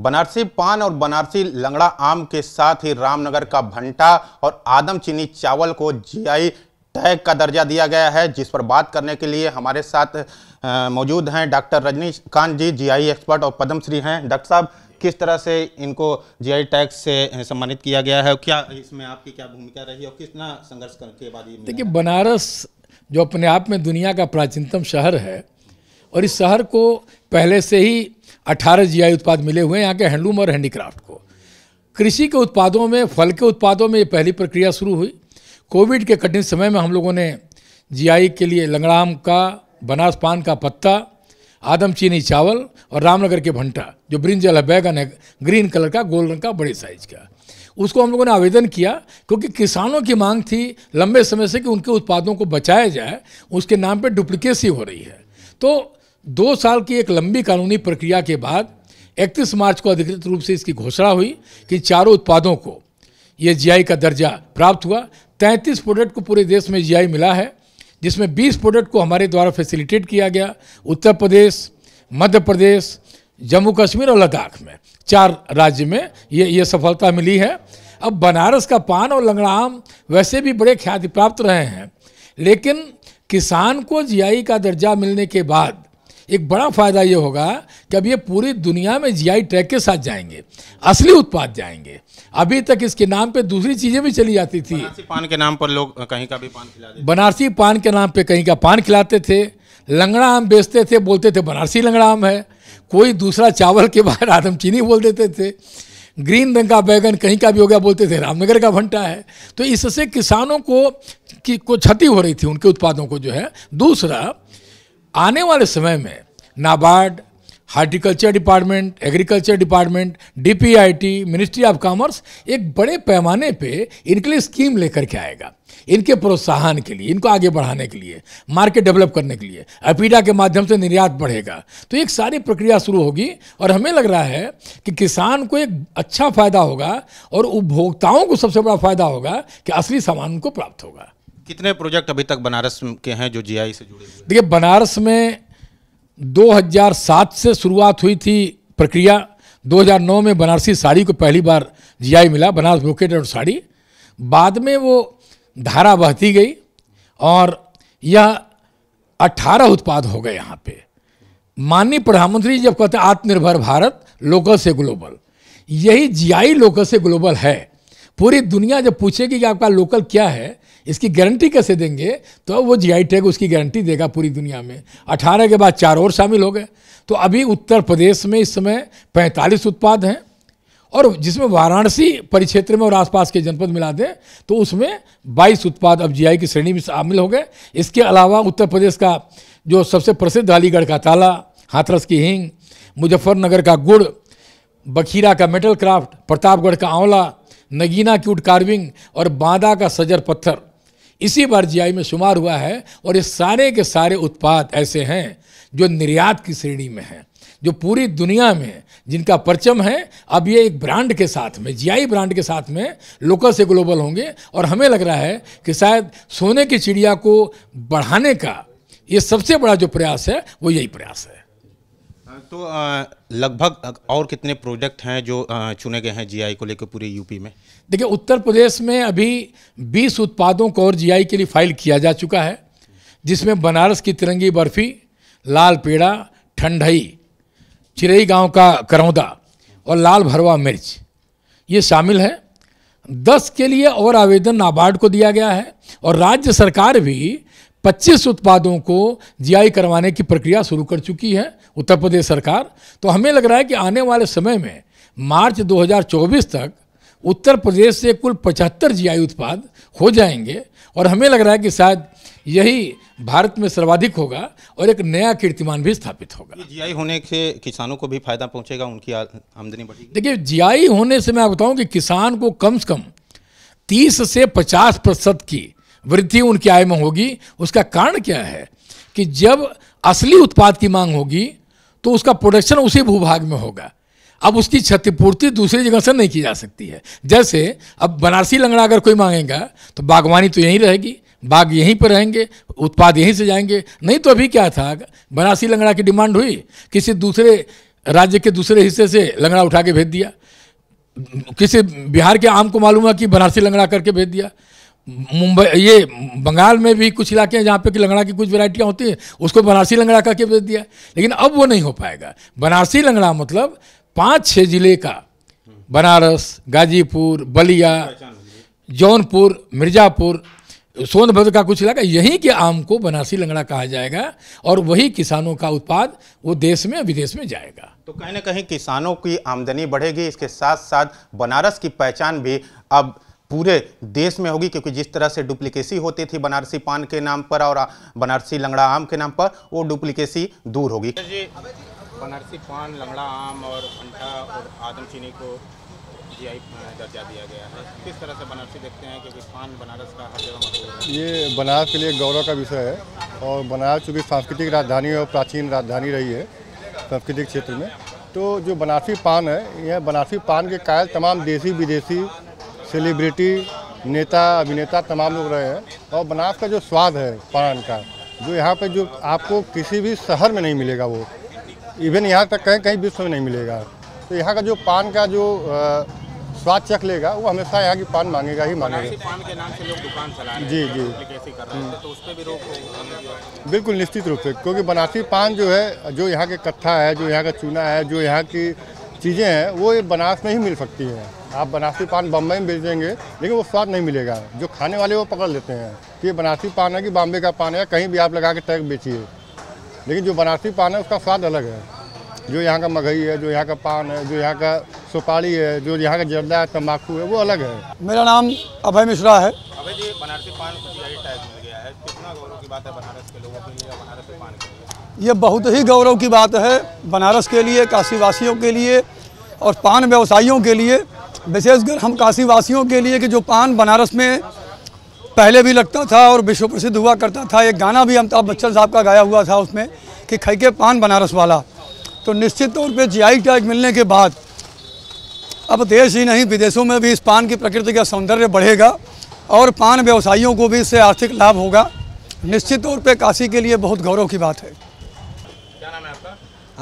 बनारसी पान और बनारसी लंगड़ा आम के साथ ही रामनगर का भंटा और आदम चीनी चावल को जीआई टैग का दर्जा दिया गया है जिस पर बात करने के लिए हमारे साथ मौजूद हैं doctor Rajinikanth ji GI expert और पद्मश्री हैं डॉक्टर साहब किस तरह से इनको जीआई टैग से सम्मानित किया गया है क्या इसमें आपकी क्या भूमिका रही और कितना संघर्ष करके बाद देखिए बनारस जो अपने आप में दुनिया का प्राचीनतम शहर है और इस शहर को पहले से ही 18 जीआई उत्पाद मिले हुए हैं यहाँ के हैंडलूम और हैंडीक्राफ्ट को कृषि के उत्पादों में फल के उत्पादों में ये पहली प्रक्रिया शुरू हुई कोविड के कठिन समय में हम लोगों ने जी के लिए लंगड़ाम का बनास पान का पत्ता आदम चीनी चावल और रामनगर के भंटा जो ब्रिंजल है बैगन है ग्रीन कलर का गोल रंग का बड़े साइज का उसको हम लोगों ने आवेदन किया क्योंकि किसानों की मांग थी लंबे समय से कि उनके उत्पादों को बचाया जाए उसके नाम पे डुप्लीकेसी हो रही है तो दो साल की एक लंबी कानूनी प्रक्रिया के बाद 31 मार्च को अधिकृत रूप से इसकी घोषणा हुई कि चारों उत्पादों को ये जीआई का दर्जा प्राप्त हुआ 33 प्रोडक्ट को पूरे देश में जीआई मिला है जिसमें 20 प्रोडक्ट को हमारे द्वारा फैसिलिटेट किया गया उत्तर प्रदेश मध्य प्रदेश जम्मू कश्मीर और लद्दाख में चार राज्य में ये ये सफलता मिली है अब बनारस का पान और लंगड़ा आम वैसे भी बड़े ख्याति प्राप्त रहे हैं लेकिन किसान को जीआई का दर्जा मिलने के बाद एक बड़ा फायदा ये होगा कि अब ये पूरी दुनिया में जीआई टैग के साथ जाएंगे असली उत्पाद जाएंगे अभी तक इसके नाम पे दूसरी चीजें भी चली जाती थी बनारसी पान के नाम पर लोग कहीं का भी पान खिला बनारसी पान के नाम पे कहीं का पान खिलाते थे लंगड़ा आम बेचते थे बोलते थे बनारसी लंगड़ा आम है कोई दूसरा चावल के बाहर आदम चीनी बोल देते थे ग्रीन रंग का बैगन कहीं का भी हो गया बोलते थे रामनगर का भंटा है तो इससे किसानों को की को क्षति हो रही थी उनके उत्पादों को जो है दूसरा आने वाले समय में NABARD horticulture department agriculture department DPIT ministry of commerce एक बड़े पैमाने पे इनके लिए स्कीम लेकर के आएगा इनके प्रोत्साहन के लिए इनको आगे बढ़ाने के लिए मार्केट डेवलप करने के लिए अपीडा के माध्यम से निर्यात बढ़ेगा तो एक सारी प्रक्रिया शुरू होगी और हमें लग रहा है कि किसान को एक अच्छा फ़ायदा होगा और उपभोक्ताओं को सबसे बड़ा फ़ायदा होगा कि असली सामान उनको प्राप्त होगा कितने प्रोजेक्ट अभी तक बनारस के हैं जो जीआई से जुड़े देखिए बनारस में 2007 से शुरुआत हुई थी प्रक्रिया 2009 में बनारसी साड़ी को पहली बार जीआई मिला बनारस ब्रोकेट और साड़ी बाद में वो धारा बहती गई और यह 18 उत्पाद हो गए यहाँ पे माननीय प्रधानमंत्री जब कहते हैं आत्मनिर्भर भारत लोकल से ग्लोबल यही जीआई लोकल से ग्लोबल है पूरी दुनिया जब पूछेगी कि आपका लोकल क्या है इसकी गारंटी कैसे देंगे तो वो आई टैग उसकी गारंटी देगा पूरी दुनिया में अठारह के बाद चार और शामिल हो गए तो अभी उत्तर प्रदेश में इस समय पैंतालीस उत्पाद हैं और जिसमें वाराणसी परिक्षेत्र में और आसपास के जनपद मिला दें तो उसमें 22 उत्पाद अब जीआई की श्रेणी में शामिल हो गए इसके अलावा उत्तर प्रदेश का जो सबसे प्रसिद्ध अलीगढ़ का ताला हाथरस की हिंग मुजफ्फरनगर का गुड़ बखीरा का मेटल क्राफ्ट प्रतापगढ़ का आंवला नगीना की उड कार्विंग और बांदा का सजर पत्थर इसी बार जीआई में शुमार हुआ है और ये सारे के सारे उत्पाद ऐसे हैं जो निर्यात की श्रेणी में हैं जो पूरी दुनिया में जिनका परचम है अब ये एक ब्रांड के साथ में जीआई ब्रांड के साथ में लोकल से ग्लोबल होंगे और हमें लग रहा है कि शायद सोने की चिड़िया को बढ़ाने का ये सबसे बड़ा जो प्रयास है वो यही प्रयास है तो लगभग और कितने प्रोजेक्ट हैं जो चुने गए हैं जीआई को लेकर पूरे यूपी में देखिए उत्तर प्रदेश में अभी 20 उत्पादों को और जीआई के लिए फाइल किया जा चुका है जिसमें बनारस की तिरंगी बर्फ़ी लाल पेड़ा ठंडई चिरई गांव का करौदा और लाल भरवा मिर्च ये शामिल है दस के लिए और आवेदन नाबार्ड को दिया गया है और राज्य सरकार भी 25 उत्पादों को जीआई करवाने की प्रक्रिया शुरू कर चुकी है उत्तर प्रदेश सरकार तो हमें लग रहा है कि आने वाले समय में मार्च 2024 तक उत्तर प्रदेश से कुल 75 जीआई उत्पाद हो जाएंगे और हमें लग रहा है कि शायद यही भारत में सर्वाधिक होगा और एक नया कीर्तिमान भी स्थापित होगा जीआई होने से किसानों को भी फायदा पहुंचेगा उनकी आमदनी बढ़ेगी देखिए जीआई होने से मैं बताऊं कि किसान को कम से कम 30 से 50 प्रतिशत की वृद्धि उनकी आय में होगी उसका कारण क्या है कि जब असली उत्पाद की मांग होगी तो उसका प्रोडक्शन उसी भूभाग में होगा अब उसकी क्षतिपूर्ति दूसरी जगह से नहीं की जा सकती है जैसे अब बनारसी लंगड़ा अगर कोई मांगेगा तो बागवानी तो यहीं रहेगी बाग यहीं पर रहेंगे उत्पाद यहीं से जाएंगे नहीं तो अभी क्या था बनारसी लंगड़ा की डिमांड हुई किसी दूसरे राज्य के दूसरे हिस्से से लंगड़ा उठा के भेज दिया किसी बिहार के आम को मालूम है कि बनारसी लंगड़ा करके भेज दिया मुंबई ये बंगाल में भी कुछ इलाके हैं जहाँ पे कि लंगड़ा की कुछ वैरायटियाँ होती हैं उसको बनारसी लंगड़ा करके भेज दिया लेकिन अब वो नहीं हो पाएगा बनारसी लंगड़ा मतलब पाँच छः जिले का बनारस गाजीपुर बलिया जौनपुर मिर्ज़ापुर सोनभद्र का कुछ इलाका यहीं के आम को बनारसी लंगड़ा कहा जाएगा और वही किसानों का उत्पाद वो देश में विदेश में जाएगा तो कहीं ना कहीं किसानों की आमदनी बढ़ेगी इसके साथ साथ बनारस की पहचान भी अब पूरे देश में होगी क्योंकि जिस तरह से डुप्लीकेसी होती थी बनारसी पान के नाम पर और बनारसी लंगड़ा आम के नाम पर वो डुप्लीकेसी दूर होगी बनारसी पान लंगड़ा आम और अंडा और आदम चीनी को जी आई दर्जा दिया गया है किस तरह से बनारसी देखते हैं क्योंकि पान बनारस का हर जगह ये बनारस के लिए गौरव का विषय है और बनारस चूँकि सांस्कृतिक राजधानी और प्राचीन राजधानी रही है सांस्कृतिक क्षेत्र में तो जो बनारसी पान है यह बनारसी पान के कायल तमाम देसी विदेशी सेलिब्रिटी नेता अभिनेता तमाम लोग रहे हैं और बनारस का जो स्वाद है पान का जो यहाँ पे जो आपको किसी भी शहर में नहीं मिलेगा वो इवन यहाँ तक कहीं कहीं विश्व में नहीं मिलेगा तो यहाँ का जो पान का जो स्वाद चख लेगा वो हमेशा यहाँ की पान मांगेगा ही मांगेगा पान के नाम से लोग दुकान चला जी जी मतलब हम्म। तो बिल्कुल निश्चित रूप से क्योंकि बनासी पान जो है जो यहाँ के कत्था है जो यहाँ का चूना है जो यहाँ की चीज़ें हैं वो बनारस में ही मिल सकती हैं आप बनारसी पान बम्बई में बेचेंगे लेकिन वो स्वाद नहीं मिलेगा जो खाने वाले वो पकड़ लेते हैं कि ये बनारसी पान है कि बॉम्बे का पान है कहीं भी आप लगा के टैग बेचिए लेकिन जो बनारसी पान है उसका स्वाद अलग है जो यहाँ का मगही है जो यहाँ का पान है जो यहाँ का सुपारी है जो यहाँ का जर्दा है तम्बाकू है वो अलग है मेरा नाम अभय मिश्रा है अभय जी बनारसी पान ये बहुत ही गौरव की बात है बनारस के लिए काशीवासियों के लिए और पान व्यवसायियों के लिए विशेषकर हम काशी वासियों के लिए कि जो पान बनारस में पहले भी लगता था और विश्व प्रसिद्ध हुआ करता था एक गाना भी अमिताभ बच्चन साहब का गाया हुआ था उसमें कि खई के पान बनारस वाला तो निश्चित तौर पे जीआई टैग मिलने के बाद अब देश ही नहीं विदेशों में भी इस पान की प्रकृति का सौंदर्य बढ़ेगा और पान व्यवसायियों को भी इससे आर्थिक लाभ होगा निश्चित तौर पर काशी के लिए बहुत गौरव की बात है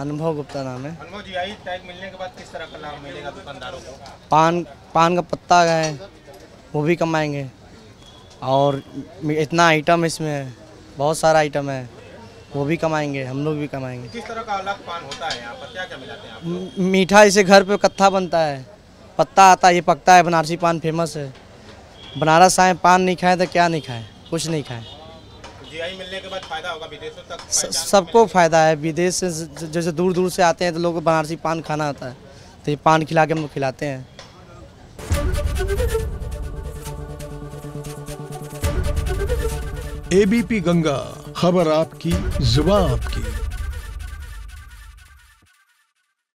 अनुभव गुप्ता नाम है अनुभव जी आई टैग मिलने के बाद किस तरह का लाभ मिलेगा दुकानदारों को पान पान का पत्ता है वो भी कमाएंगे और इतना आइटम इसमें है बहुत सारा आइटम है वो भी कमाएंगे हम लोग भी कमाएंगे किस तरह का अलग पान होता है पर क्या क्या मिलाते हैं मीठा इसे घर पे कत्था बनता है पत्ता आता है ये पकता है बनारसी पान फेमस है बनारस आए पान नहीं खाए तो क्या नहीं खाए कुछ नहीं खाए जीआई मिलने के बाद फायदा होगा विदेशों तक सबको फायदा है विदेश से जैसे दूर दूर से आते हैं तो लोग बनारसी पान खाना आता है तो ये पान खिला के हम लोग खिलाते हैं एबीपी गंगा खबर आपकी जुबा आपकी